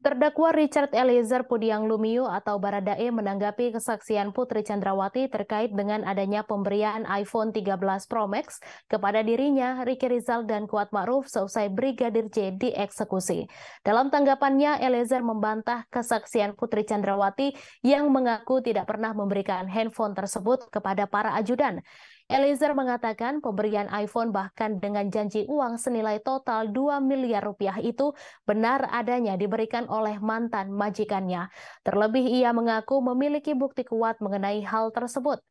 Terdakwa Richard Eliezer Pudiang Lumiu atau Baradae menanggapi kesaksian Putri Chandrawati terkait dengan adanya pemberian iPhone 13 Pro Max kepada dirinya, Ricky Rizal dan Kuat Ma'ruf seusai Brigadir J dieksekusi. Dalam tanggapannya, Eliezer membantah kesaksian Putri Chandrawati yang mengaku tidak pernah memberikan handphone tersebut kepada para ajudan. Eliezer mengatakan pemberian iPhone bahkan dengan janji uang senilai total 2 miliar rupiah itu benar adanya diberikan oleh mantan majikannya. Terlebih ia mengaku memiliki bukti kuat mengenai hal tersebut.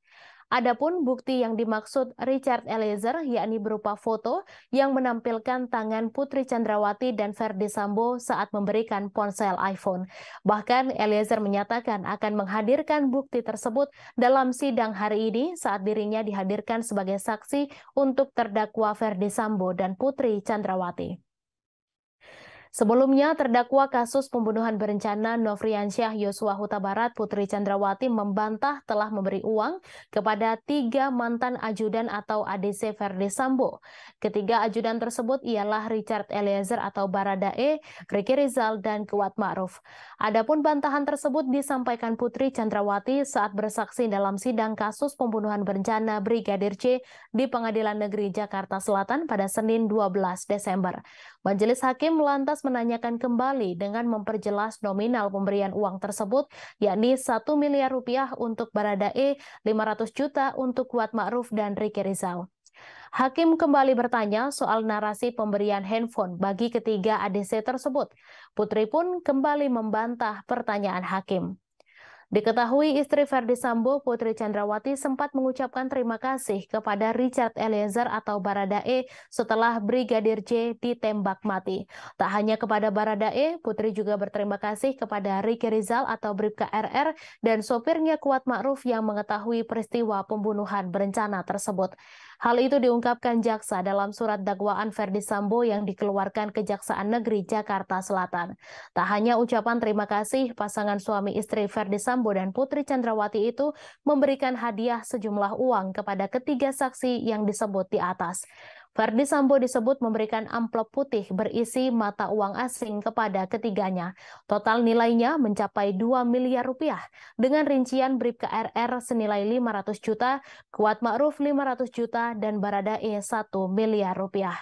Adapun bukti yang dimaksud Richard Eliezer yakni berupa foto yang menampilkan tangan Putri Chandrawati dan Verdi Sambo saat memberikan ponsel iPhone. Bahkan Eliezer menyatakan akan menghadirkan bukti tersebut dalam sidang hari ini saat dirinya dihadirkan sebagai saksi untuk terdakwa Verdi Sambo dan Putri Chandrawati. Sebelumnya, terdakwa kasus pembunuhan berencana Nofriansyah Yosua Huta Barat Putri Chandrawati membantah telah memberi uang kepada tiga mantan ajudan atau ADC Verdi Sambo. Ketiga ajudan tersebut ialah Richard Eliezer atau Baradae, Ricky Rizal, dan Kuat Ma'ruf. Adapun bantahan tersebut disampaikan Putri Chandrawati saat bersaksi dalam sidang kasus pembunuhan berencana Brigadir C di Pengadilan Negeri Jakarta Selatan pada Senin 12 Desember. Majelis Hakim lantas Charles menanyakan kembali dengan memperjelas nominal pemberian uang tersebut, yakni 1 miliar rupiah untuk Baradae, 500 juta untuk Kuat Ma'ruf dan Riki Rizal. Hakim kembali bertanya soal narasi pemberian handphone bagi ketiga ADC tersebut. Putri pun kembali membantah pertanyaan hakim. Diketahui istri Verdi Sambo, Putri Chandrawati sempat mengucapkan terima kasih kepada Richard Eliezer atau Baradae setelah Brigadir J ditembak mati. Tak hanya kepada Baradae, Putri juga berterima kasih kepada Ricky Rizal atau Bribka RR dan sopirnya Kuat Ma'ruf yang mengetahui peristiwa pembunuhan berencana tersebut. Hal itu diungkapkan jaksa dalam surat dakwaan Verdi Sambo yang dikeluarkan Kejaksaan Negeri Jakarta Selatan. Tak hanya ucapan terima kasih, pasangan suami istri Verdi Sambo Sambo dan Putri Chandrawati itu memberikan hadiah sejumlah uang kepada ketiga saksi yang disebut di atas. Verdi Sambo disebut memberikan amplop putih berisi mata uang asing kepada ketiganya. Total nilainya mencapai 2 miliar rupiah dengan rincian Bribka RR senilai 500 juta, Kuat Ma'ruf 500 juta, dan Baradae 1 miliar rupiah.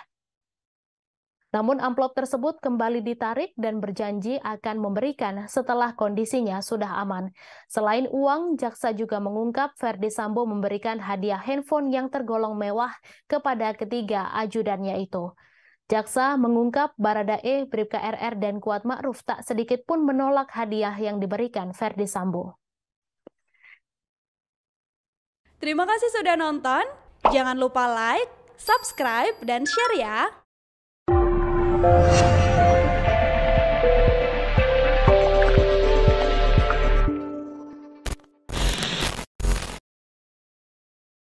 Namun amplop tersebut kembali ditarik dan berjanji akan memberikan setelah kondisinya sudah aman. Selain uang, jaksa juga mengungkap Verdi Sambo memberikan hadiah handphone yang tergolong mewah kepada ketiga ajudannya itu. Jaksa mengungkap Baradae, Bribka RR, dan Kuat Ma'ruf tak sedikit pun menolak hadiah yang diberikan Verdi Sambo. Terima kasih sudah nonton. Jangan lupa like, subscribe, dan share ya. Música